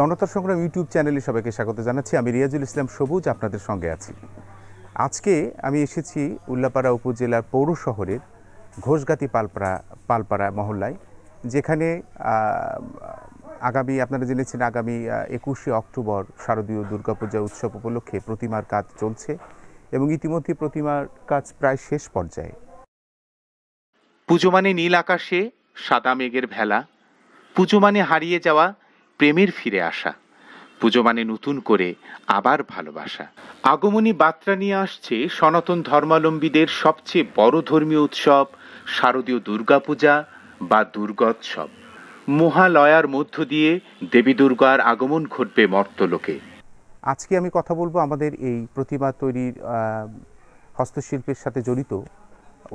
জনতা সংগ্রাম ইউটিউব চ্যানেলে সবাইকে স্বাগত জানাচ্ছি আমি রিয়াজুল ইসলাম সবুজ আপনাদের সঙ্গে আছি আজকে আমি এসেছি উল্লাপাড়া উপজেলার পৌর শহরের ঘোষগাতি পালপাড়া পালপাড়া মহল্লায় যেখানে আগামী আপনারা জেনেছেন আগামী একুশে অক্টোবর শারদীয় দুর্গাপূজা উৎসব উপলক্ষে প্রতিমার কাজ চলছে এবং ইতিমধ্যে প্রতিমার কাজ প্রায় শেষ পর্যায়ে পুজো মানে নীল আকাশে সাদা মেঘের ভেলা পুজো মানে হারিয়ে যাওয়া প্রেমের ফিরে আসা পুজো মানে নতুন করে আবার ভালোবাসা আগমনী বার্তা নিয়ে আসছে সনাতন ধর্মাবলম্বীদের সবচেয়ে বড় ধর্মীয় উৎসব শারদীয় দুর্গাপূজা বা দুর্গোৎসব মহালয়ার মধ্য দিয়ে দেবী দুর্গার আগমন ঘটবে মর্তলোকে আজকে আমি কথা বলবো আমাদের এই প্রতিমা তৈরির হস্তশিল্পের সাথে জড়িত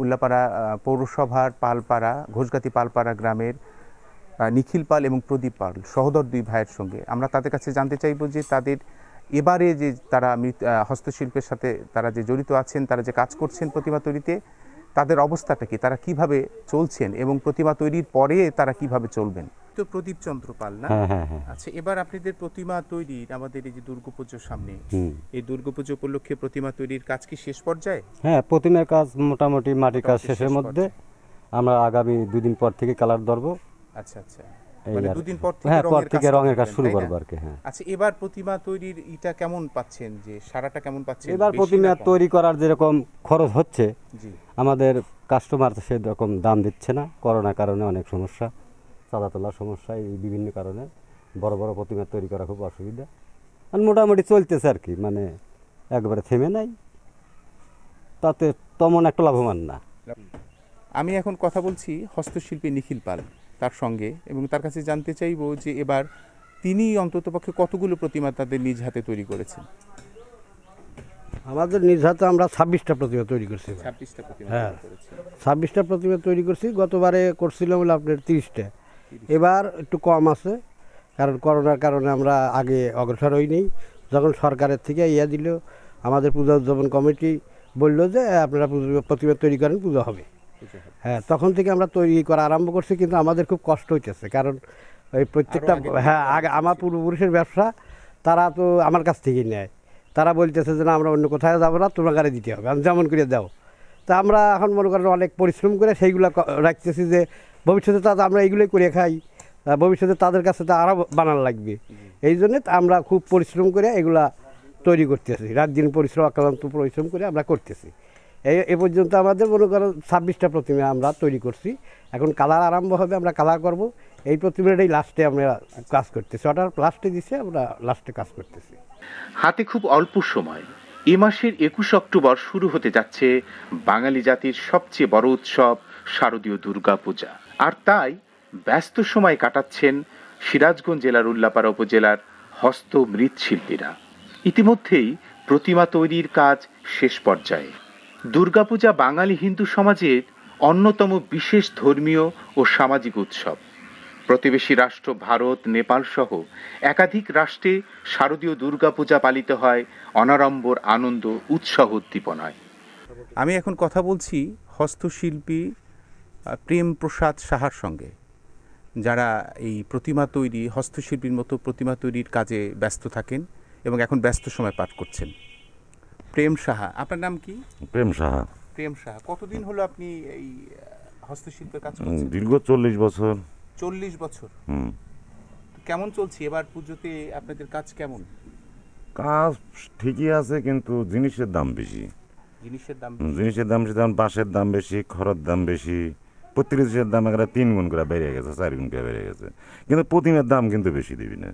উল্লাপাড়া পৌরসভার পালপাড়া ঘোষগাতি পালপাড়া গ্রামের নিখিল পাল এবং প্রদীপ পাল সহোদর দুই ভাইয়ের সঙ্গে আমরা তাদের কাছে জানতে চাইব যে তাদের এবারে যে তারা হস্তশিল্পের সাথে তারা যে জড়িত আছেন তারা যে কাজ করছেন প্রতিমা তৈরিতে তাদের অবস্থাটা কি তারা কিভাবে চলছেন এবং প্রতিমা তৈরির পরে তারা কিভাবে চলবেন তো প্রদীপ চন্দ্র পাল না হ্যাঁ, হ্যাঁ, হ্যাঁ। আচ্ছা এবার আপনাদের প্রতিমা তৈরির আমাদের এই যে দুর্গাপুজোর সামনে এই দুর্গাপুজো উপলক্ষে প্রতিমা তৈরির কাজ কি শেষ পর্যায়ে হ্যাঁ প্রতিমার কাজ মোটামুটি মাটির কাজ শেষের মধ্যে আমরা আগামী দুদিন পর থেকে কালার ধরবো আচ্ছা আচ্ছা মানে দুদিন পর হ্যাঁ থেকে রঙের কাজ শুরু আর কি হ্যাঁ আচ্ছা এবার প্রতিমা তৈরির কেমন পাচ্ছেন যে সারাটা কেমন এবার প্রতিমা তৈরি করার যেরকম খরচ হচ্ছে আমাদের কাস্টমার সেরকম দাম দিচ্ছে না করোনা কারণে অনেক সমস্যা চাঁদা তোলার সমস্যা এই বিভিন্ন কারণে বড় বড় প্রতিমা তৈরি করা খুব অসুবিধা আর মোটামুটি চলতেছে আর কি মানে একবারে থেমে নাই তাতে তেমন একটা লাভবান না আমি এখন কথা বলছি হস্তশিল্পী নিখিল পাল তার সঙ্গে এবং তার কাছে জানতে চাইব যে এবার তিনি অন্ততপক্ষে কতগুলো প্রতিমা তাদের নিজ হাতে তৈরি করেছেন আমাদের নিজ হাতে আমরা ছাব্বিশটা প্রতিমা তৈরি করছি হ্যাঁ ছাব্বিশটা প্রতিমা তৈরি করছি গতবারে করছিলাম আপনার তিরিশটা এবার একটু কম আছে কারণ করোনার কারণে আমরা আগে অগ্রসর হইনি যখন সরকারের থেকে ইয়া দিল আমাদের পূজা উদযাপন কমিটি বলল যে আপনারা প্রতিমা তৈরি করেন পুজো হবে হ্যাঁ তখন থেকে আমরা তৈরি করা আরম্ভ করছি কিন্তু আমাদের খুব কষ্ট হইতেছে কারণ ওই প্রত্যেকটা হ্যাঁ আগে আমার পূর্বপুরুষের ব্যবসা তারা তো আমার কাছ থেকেই নেয় তারা বলতেছে যে না আমরা অন্য কোথায় যাবো না তোমার গাড়ি দিতে হবে আমি যেমন করে দাও তা আমরা এখন মনে করেন অনেক পরিশ্রম করে সেইগুলো রাখতেছি যে ভবিষ্যতে তা আমরা এইগুলোই করে খাই ভবিষ্যতে তাদের কাছে তো আরও বানান লাগবে এই জন্যে আমরা খুব পরিশ্রম করে এগুলা তৈরি করতেছি রাত দিন পরিশ্রম আক্রান্ত পরিশ্রম করে আমরা করতেছি এ পর্যন্ত আমাদের মনে করেন ছাব্বিশটা প্রতিমা আমরা তৈরি করছি এখন কালার আরম্ভ হবে আমরা কালার করব এই প্রতিমাটাই লাস্টে আমরা কাজ করতেছি অর্ডার লাস্টে দিছে আমরা লাস্টে কাজ করতেছি হাতে খুব অল্প সময় এ মাসের একুশ অক্টোবর শুরু হতে যাচ্ছে বাঙালি জাতির সবচেয়ে বড় উৎসব শারদীয় দুর্গাপূজা আর তাই ব্যস্ত সময় কাটাচ্ছেন সিরাজগঞ্জ জেলার উল্লাপাড়া উপজেলার হস্ত মৃৎশিল্পীরা ইতিমধ্যেই প্রতিমা তৈরির কাজ শেষ পর্যায়ে দুর্গাপূজা বাঙালি হিন্দু সমাজের অন্যতম বিশেষ ধর্মীয় ও সামাজিক উৎসব প্রতিবেশী রাষ্ট্র ভারত নেপাল সহ একাধিক রাষ্ট্রে শারদীয় দুর্গাপূজা পালিত হয় অনারম্বর আনন্দ উৎসাহ উদ্দীপনায় আমি এখন কথা বলছি হস্তশিল্পী প্রেম প্রসাদ সাহার সঙ্গে যারা এই প্রতিমা তৈরি হস্তশিল্পীর মতো প্রতিমা তৈরির কাজে ব্যস্ত থাকেন এবং এখন ব্যস্ত সময় পাঠ করছেন প্রেম সাহা আপনার নাম কি প্রেম সাহা প্রেম সাহা কতদিন হলো আপনি এই হস্তশিল্পের কাজ করছেন দীর্ঘ চল্লিশ বছর চল্লিশ বছর হুম কেমন চলছে এবার পুজোতে আপনাদের কাজ কেমন কাজ ঠিকই আছে কিন্তু জিনিসের দাম বেশি জিনিসের দাম জিনিসের দাম বেশি যেমন বাঁশের দাম বেশি খড়ের দাম বেশি প্রত্যেক জিনিসের দাম একটা তিন গুণ করে বেড়ে গেছে চার গুণ করে বেড়ে গেছে কিন্তু প্রতিমার দাম কিন্তু বেশি দিবি না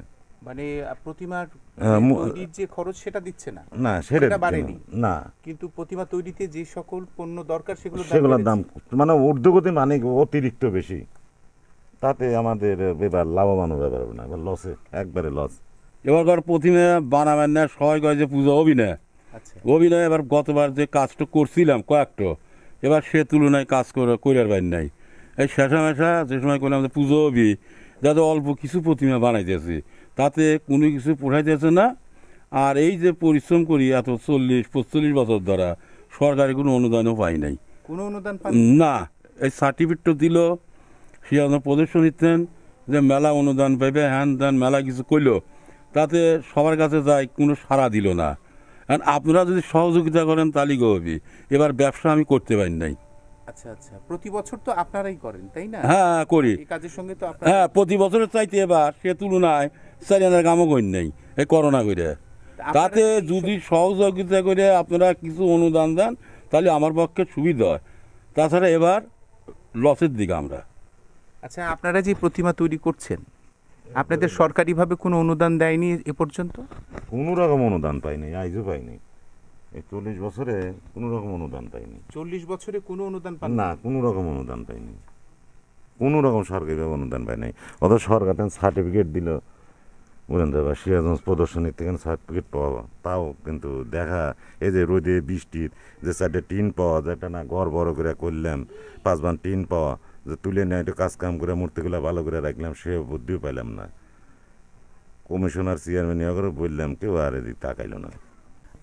মানে প্রতিমার মানে তৈরির যে খরচ সেটা দিচ্ছে না না সেটা বাড়েনি না কিন্তু প্রতিমা তৈরিতে যে সকল পণ্য দরকার সেগুলো সেগুলোর দাম মানে ঊর্ধ্বগতি মানে অতিরিক্ত বেশি তাতে আমাদের এবার লাভবান ব্যাপার না এবার লসে একবারে লস এবার ধর প্রতিমা বানাবেন না সবাই কয় যে পূজা হবি না আচ্ছা। এবার গতবার যে কাজটা করছিলাম কয়েকটা এবার সে তুলনায় কাজ করে কইরার বাইর নাই এই শেষা মেশা যে সময় করলাম যে পুজো হবি যাতে অল্প কিছু প্রতিমা বানাইতেছি তাতে কোনো কিছু পোষাইতেছে না আর এই যে পরিশ্রম করি এত চল্লিশ পঁচল্লিশ বছর দ্বারা সরকারি কোনো অনুদানও পাই নাই কোনো অনুদান না এই সার্টিফিকেটটা দিল সে প্রদর্শন দিতেন যে মেলা অনুদান পাইবে হ্যান ত্যান মেলা কিছু করল তাতে সবার কাছে যাই কোনো সাড়া দিল না কারণ আপনারা যদি সহযোগিতা করেন তাহলে গভি এবার ব্যবসা আমি করতে পারি নাই আচ্ছা আচ্ছা প্রতি বছর তো আপনারাই করেন তাই না হ্যাঁ করি কাজের সঙ্গে তো হ্যাঁ প্রতি বছরের চাইতে এবার সে তুলনায় চারিয়ানের কামও করি নাই এই করোনা করে তাতে যদি সহযোগিতা করে আপনারা কিছু অনুদান দেন তাহলে আমার পক্ষে সুবিধা হয় তাছাড়া এবার লসের দিকে আমরা আচ্ছা আপনারা যে প্রতিমা তৈরি করছেন আপনাদের সরকারিভাবে কোনো অনুদান দেয়নি এ পর্যন্ত কোনো রকম অনুদান পাইনি আইজও পাইনি এই চল্লিশ বছরে কোনো রকম অনুদান পাইনি চল্লিশ বছরে কোনো অনুদান পাই না কোনো রকম অনুদান পাইনি কোনো রকম সরকারিভাবে অনুদান পাইনি অত সরকার সার্টিফিকেট দিল উড়ান বা সিরাজগঞ্জ প্রদর্শনীর থেকে সার্টিফিকেট পাওয়া তাও কিন্তু দেখা এই যে রোদে বৃষ্টির যে সাইডে টিন পাওয়া যেটা না ঘর বড় করে করলাম বান টিন পাওয়া যে তুলে নেওয়া একটু কাজকাম করে মূর্তিগুলো ভালো করে রাখলাম সে বুদ্ধিও পাইলাম না কমিশনার চেয়ারম্যান করে বললাম কেউ আর এদিকে তাকাইল না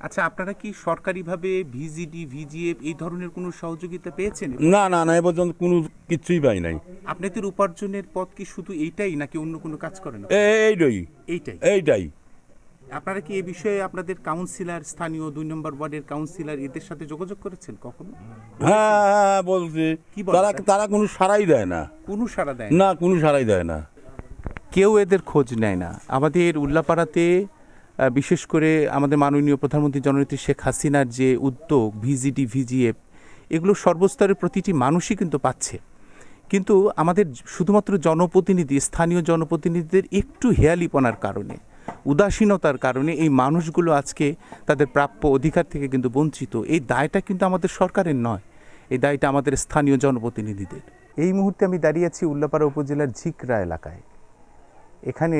আচ্ছা আপনারা কি সরকারিভাবে ভিজিডি ভিজিএফ এই ধরনের কোনো সহযোগিতা পেয়েছেন না না না এ পর্যন্ত কোনো কিছুই পাই নাই আপনাদের উপার্জনের পথ কি শুধু এইটাই নাকি অন্য কোনো কাজ করেন এইটাই এইটাই এইটাই আপনারা কি এই বিষয়ে আপনাদের কাউন্সিলর স্থানীয় দুই নম্বর ওয়ার্ডের কাউন্সিলর এদের সাথে যোগাযোগ করেছেন কখনো হ্যাঁ, হ্যাঁ বলছি কি তারা তারা কোনো সারাই দেয় না কোনো সারা দেয় না কোনো সারাই দেয় না কেউ এদের খোঁজ নেয় না আমাদের উল্লাপাড়াতে বিশেষ করে আমাদের মাননীয় প্রধানমন্ত্রী জননেত্রী শেখ হাসিনার যে উদ্যোগ ভিজিডি ভিজিএফ এগুলো সর্বস্তরের প্রতিটি মানুষই কিন্তু পাচ্ছে কিন্তু আমাদের শুধুমাত্র জনপ্রতিনিধি স্থানীয় জনপ্রতিনিধিদের একটু হেয়ালিপনার কারণে উদাসীনতার কারণে এই মানুষগুলো আজকে তাদের প্রাপ্য অধিকার থেকে কিন্তু বঞ্চিত এই দায়টা কিন্তু আমাদের সরকারের নয় এই দায়টা আমাদের স্থানীয় জনপ্রতিনিধিদের এই মুহূর্তে আমি দাঁড়িয়ে আছি উল্লাপাড়া উপজেলার ঝিকরা এলাকায় এখানে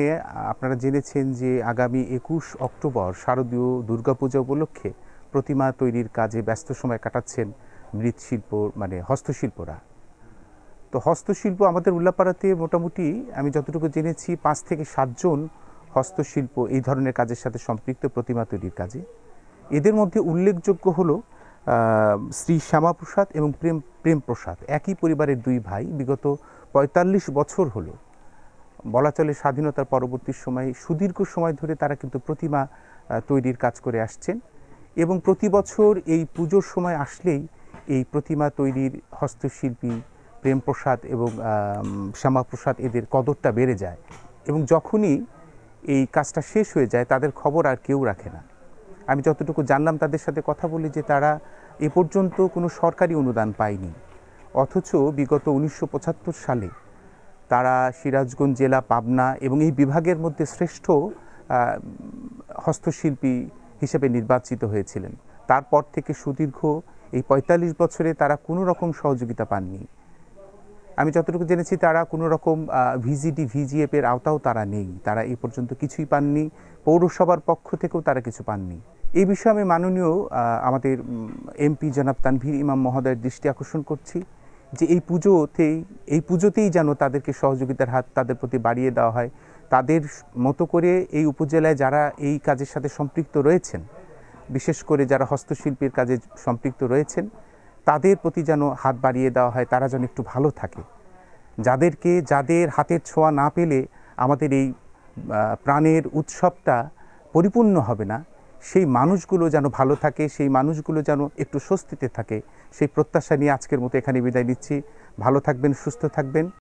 আপনারা জেনেছেন যে আগামী একুশ অক্টোবর শারদীয় দুর্গাপূজা উপলক্ষে প্রতিমা তৈরির কাজে ব্যস্ত সময় কাটাচ্ছেন মৃৎশিল্প মানে হস্তশিল্পরা তো হস্তশিল্প আমাদের উল্লাপাড়াতে মোটামুটি আমি যতটুকু জেনেছি পাঁচ থেকে সাতজন হস্তশিল্প এই ধরনের কাজের সাথে সম্পৃক্ত প্রতিমা তৈরির কাজে এদের মধ্যে উল্লেখযোগ্য হলো শ্রী শ্যামাপ্রসাদ এবং প্রেম প্রেমপ্রসাদ একই পরিবারের দুই ভাই বিগত ৪৫ বছর হলো বলা চলে স্বাধীনতার পরবর্তী সময়ে সুদীর্ঘ সময় ধরে তারা কিন্তু প্রতিমা তৈরির কাজ করে আসছেন এবং প্রতি বছর এই পুজোর সময় আসলেই এই প্রতিমা তৈরির হস্তশিল্পী প্রেমপ্রসাদ এবং শ্যামাপ্রসাদ এদের কদরটা বেড়ে যায় এবং যখনই এই কাজটা শেষ হয়ে যায় তাদের খবর আর কেউ রাখে না আমি যতটুকু জানলাম তাদের সাথে কথা বলি যে তারা এ পর্যন্ত কোনো সরকারি অনুদান পায়নি অথচ বিগত উনিশশো সালে তারা সিরাজগঞ্জ জেলা পাবনা এবং এই বিভাগের মধ্যে শ্রেষ্ঠ হস্তশিল্পী হিসেবে নির্বাচিত হয়েছিলেন তারপর থেকে সুদীর্ঘ এই ৪৫ বছরে তারা কোনো রকম সহযোগিতা পাননি আমি যতটুকু জেনেছি তারা কোনো রকম ভিজিডি ভিজিএফের আওতাও তারা নেই তারা এই পর্যন্ত কিছুই পাননি পৌরসভার পক্ষ থেকেও তারা কিছু পাননি এই বিষয়ে আমি মাননীয় আমাদের এমপি জনাব তানভীর ইমাম মহোদয়ের দৃষ্টি আকর্ষণ করছি যে এই পুজোতেই এই পুজোতেই যেন তাদেরকে সহযোগিতার হাত তাদের প্রতি বাড়িয়ে দেওয়া হয় তাদের মতো করে এই উপজেলায় যারা এই কাজের সাথে সম্পৃক্ত রয়েছেন বিশেষ করে যারা হস্তশিল্পীর কাজে সম্পৃক্ত রয়েছেন তাদের প্রতি যেন হাত বাড়িয়ে দেওয়া হয় তারা যেন একটু ভালো থাকে যাদেরকে যাদের হাতের ছোঁয়া না পেলে আমাদের এই প্রাণের উৎসবটা পরিপূর্ণ হবে না সেই মানুষগুলো যেন ভালো থাকে সেই মানুষগুলো যেন একটু স্বস্তিতে থাকে সেই প্রত্যাশা নিয়ে আজকের মতো এখানে বিদায় নিচ্ছি ভালো থাকবেন সুস্থ থাকবেন